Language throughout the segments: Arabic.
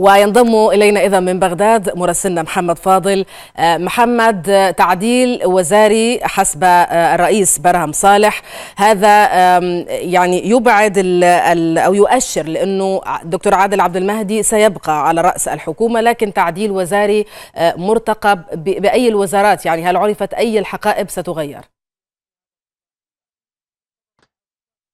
وينضم الينا اذا من بغداد مراسلنا محمد فاضل آه، محمد آه، تعديل وزاري حسب آه، الرئيس برهم صالح هذا يعني يبعد او يؤشر لانه دكتور عادل عبد المهدي سيبقى على راس الحكومه لكن تعديل وزاري مرتقب باي الوزارات يعني هل عرفت اي الحقائب ستغير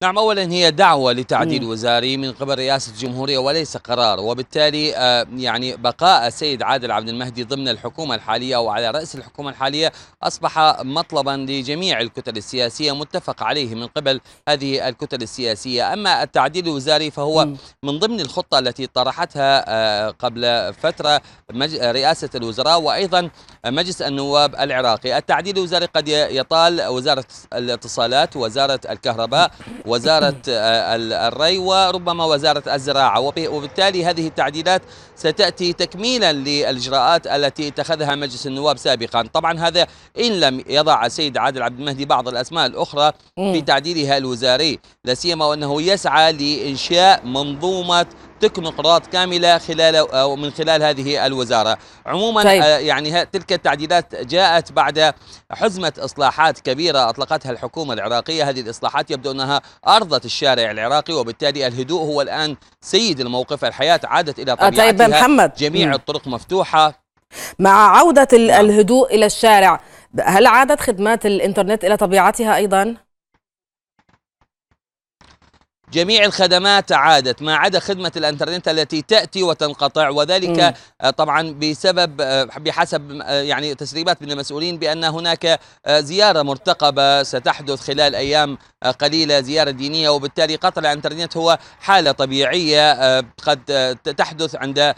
نعم اولا هي دعوه لتعديل مم. وزاري من قبل رئاسه الجمهوريه وليس قرار وبالتالي آه، يعني بقاء السيد عادل عبد المهدي ضمن الحكومه الحاليه وعلى راس الحكومه الحاليه اصبح مطلبا لجميع الكتل السياسيه متفق عليه من قبل هذه الكتل السياسيه اما التعديل الوزاري فهو مم. من ضمن الخطه التي طرحتها آه، قبل فتره رئاسه الوزراء وايضا مجلس النواب العراقي التعديل الوزاري قد يطال وزاره الاتصالات وزاره الكهرباء وزارة آه، الري وربما وزارة الزراعة وبالتالي هذه التعديلات ستأتي تكميلا للإجراءات التي اتخذها مجلس النواب سابقا طبعا هذا إن لم يضع السيد عادل عبد المهدي بعض الأسماء الأخرى في تعديلها الوزاري لاسيما وأنه يسعى لإنشاء منظومة تكمل قرارات كاملة خلال أو من خلال هذه الوزارة عموما طيب. آه، يعني تلك التعديلات جاءت بعد حزمة إصلاحات كبيرة أطلقتها الحكومة العراقية هذه الإصلاحات يبدو أنها أرضت الشارع العراقي وبالتالي الهدوء هو الآن سيد الموقف الحياة عادت إلى آه، طيب، طبيعتها طيب محمد. جميع الطرق مفتوحة مع عودة نعم. الهدوء إلى الشارع هل عادت خدمات الإنترنت إلى طبيعتها أيضاً؟ جميع الخدمات عادت ما عدا خدمة الانترنت التي تأتي وتنقطع وذلك م. آه، طبعا بسبب آه، بحسب آه، يعني تسريبات من المسؤولين بأن هناك زيارة مرتقبة ستحدث خلال أيام قليلة زيارة دينية وبالتالي قطع الانترنت هو حالة طبيعية قد تحدث عند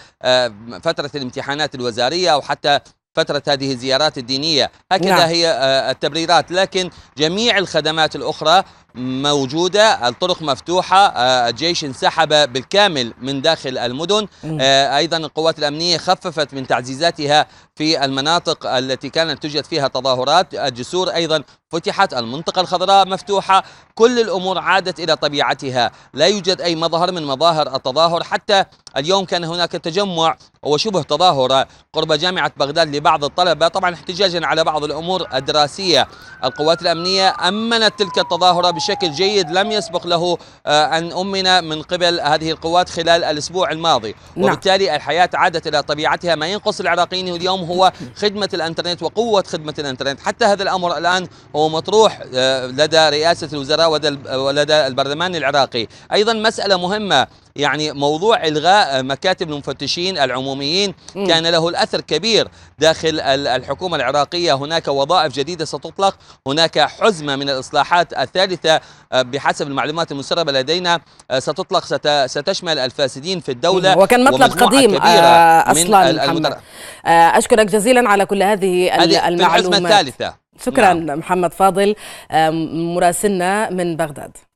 فترة الامتحانات الوزارية أو حتى فترة هذه الزيارات الدينية هكذا نعم. هي التبريرات لكن جميع الخدمات الأخرى موجودة الطرق مفتوحة الجيش آه، انسحب بالكامل من داخل المدن آه، أيضا القوات الأمنية خففت من تعزيزاتها في المناطق التي كانت توجد فيها تظاهرات الجسور أيضا فتحت المنطقة الخضراء مفتوحة كل الأمور عادت إلى طبيعتها لا يوجد أي مظهر من مظاهر التظاهر حتى اليوم كان هناك تجمع وشبه تظاهرة قرب جامعة بغداد لبعض الطلبة طبعا احتجاجا على بعض الأمور الدراسية القوات الأمنية أمنت تلك التظاهرة بشكل بشكل جيد لم يسبق له آه، أن أمن من قبل هذه القوات خلال الأسبوع الماضي نعم. وبالتالي الحياة عادت إلى طبيعتها ما ينقص العراقيين اليوم هو خدمة الإنترنت وقوة خدمة الإنترنت حتى هذا الأمر الآن هو مطروح آه، لدى رئاسة الوزراء ولدى البرلمان العراقي أيضا مسألة مهمة يعني موضوع إلغاء مكاتب المفتشين العموميين كان له الأثر كبير داخل الحكومة العراقية هناك وظائف جديدة ستطلق هناك حزمة من الإصلاحات الثالثة آه، بحسب المعلومات المسربة لدينا آه، ستطلق ستشمل الفاسدين في الدولة وكان مطلب قديم آه، أصلا محمد أشكرك جزيلا على كل هذه المعلومات الحزمة الثالثة شكرا نعم. محمد فاضل مراسلنا من بغداد